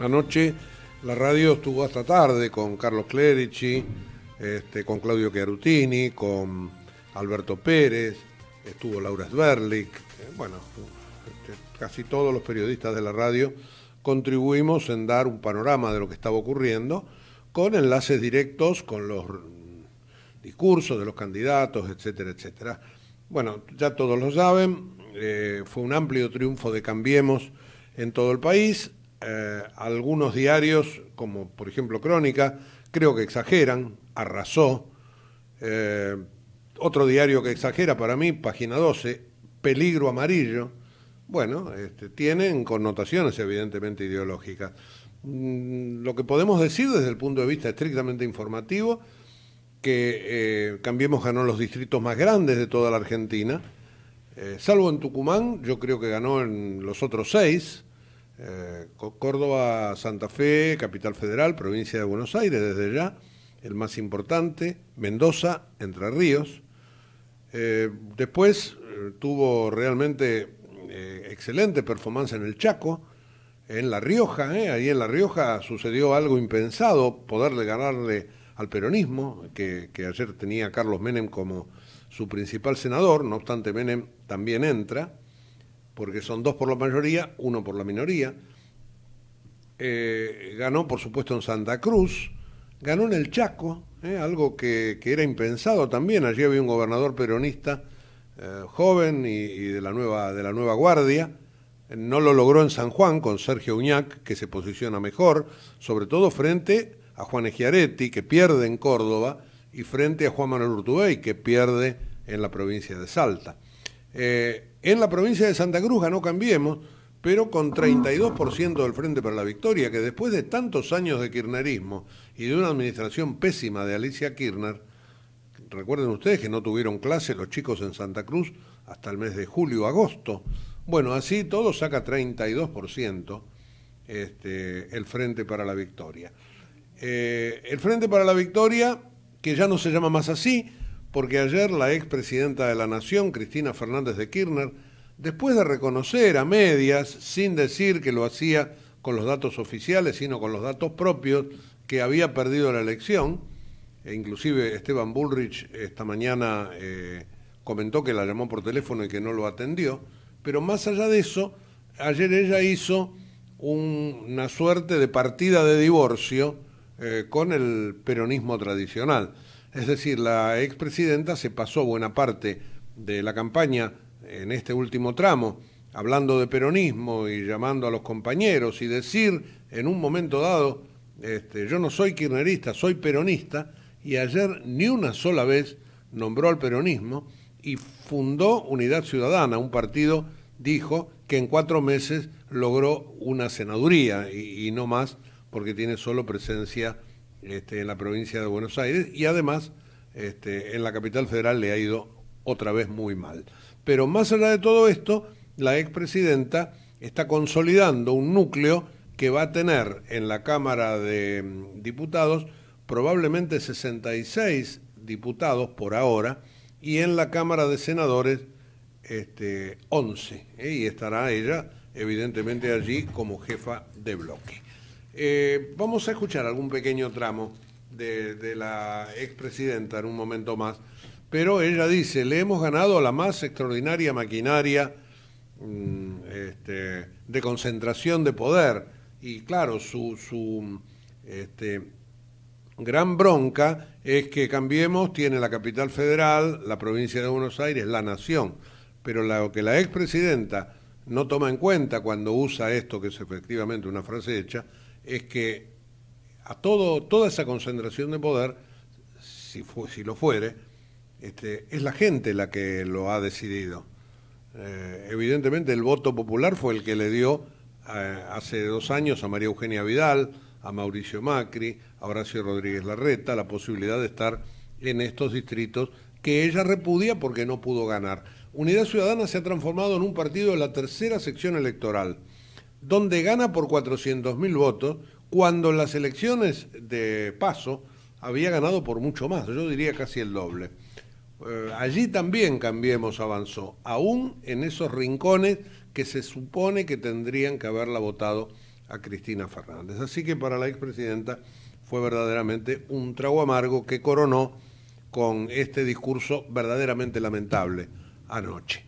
Anoche la radio estuvo hasta tarde con Carlos Clerici, este, con Claudio Chiarutini, con Alberto Pérez, estuvo Laura Sverlich. Eh, bueno, este, casi todos los periodistas de la radio contribuimos en dar un panorama de lo que estaba ocurriendo con enlaces directos con los discursos de los candidatos, etcétera, etcétera. Bueno, ya todos lo saben, eh, fue un amplio triunfo de Cambiemos en todo el país, eh, algunos diarios, como por ejemplo Crónica, creo que exageran, arrasó. Eh, otro diario que exagera para mí, página 12, peligro amarillo. Bueno, este, tienen connotaciones evidentemente ideológicas. Mm, lo que podemos decir desde el punto de vista estrictamente informativo, que eh, Cambiemos ganó los distritos más grandes de toda la Argentina, salvo en Tucumán, yo creo que ganó en los otros seis, eh, Córdoba, Santa Fe, Capital Federal, provincia de Buenos Aires, desde ya, el más importante, Mendoza, Entre Ríos. Eh, después eh, tuvo realmente excelente performance en el Chaco, en La Rioja, ahí en La Rioja sucedió algo impensado, poderle ganarle al peronismo, que, ayer tenía Carlos Menem como su principal senador, no obstante Menem también entra porque son dos por la mayoría, uno por la minoría. Eh, ganó, por supuesto, en Santa Cruz, ganó en el Chaco, eh, algo que, era impensado también. Allí había un gobernador peronista eh, joven y, de, la nueva, de la nueva guardia. No lo logró en San Juan con Sergio Uñac, que se posiciona mejor, sobre todo frente a Juan Egiaretti, que pierde en Córdoba, y frente a Juan Manuel Urtubey, que pierde en la provincia de Salta. Eh, en la provincia de Santa Cruz no Cambiemos, pero con 32% del Frente para la Victoria, que después de tantos años de kirchnerismo y de una administración pésima de Alicia Kirchner, recuerden ustedes que no tuvieron clase los chicos en Santa Cruz hasta el mes de julio, agosto. Bueno, así todo saca 32% este, el Frente para la Victoria. Eh, el Frente para la Victoria, que ya no se llama más así, porque ayer la expresidenta de la Nación, Cristina Fernández de Kirchner, después de reconocer a medias, sin decir que lo hacía con los datos oficiales, sino con los datos propios, que había perdido la elección, e inclusive Esteban Bullrich esta mañana eh, comentó que la llamó por teléfono y que no lo atendió, pero más allá de eso, ayer ella hizo una suerte de partida de divorcio eh, con el peronismo tradicional. Es decir, la expresidenta se pasó buena parte de la campaña en este último tramo hablando de peronismo y llamando a los compañeros y decir en un momento dado, este, yo no soy kirchnerista, soy peronista, y ayer ni una sola vez nombró al peronismo y fundó Unidad Ciudadana, un partido, dijo, que en cuatro meses logró una senaduría y, y no más porque tiene solo presencia este, en la provincia de Buenos Aires y además este, en la capital federal le ha ido otra vez muy mal. Pero más allá de todo esto, la expresidenta está consolidando un núcleo que va a tener en la Cámara de mm, Diputados probablemente 66 diputados por ahora y en la Cámara de Senadores este, 11. ¿eh? Y estará ella evidentemente allí como jefa de bloque. Eh, vamos a escuchar algún pequeño tramo de, la expresidenta en un momento más, pero ella dice, le hemos ganado a la más extraordinaria maquinaria mm, este, de concentración de poder. Y claro, su, su este, gran bronca es que Cambiemos tiene la capital federal, la provincia de Buenos Aires, la nación. Pero lo que la expresidenta no toma en cuenta cuando usa esto, que es efectivamente una frase hecha, es que a todo, toda esa concentración de poder, si, fue, si lo fuere, este, es la gente la que lo ha decidido. Eh, evidentemente el voto popular fue el que le dio eh, hace dos años a María Eugenia Vidal, a Mauricio Macri, a Horacio Rodríguez Larreta, la posibilidad de estar en estos distritos que ella repudia porque no pudo ganar. Unidad Ciudadana se ha transformado en un partido de la tercera sección electoral donde gana por 400.000 votos, cuando en las elecciones de paso había ganado por mucho más, yo diría casi el doble. Eh, allí también Cambiemos avanzó, aún en esos rincones que se supone que tendrían que haberla votado a Cristina Fernández. Así que para la expresidenta fue verdaderamente un trago amargo que coronó con este discurso verdaderamente lamentable anoche.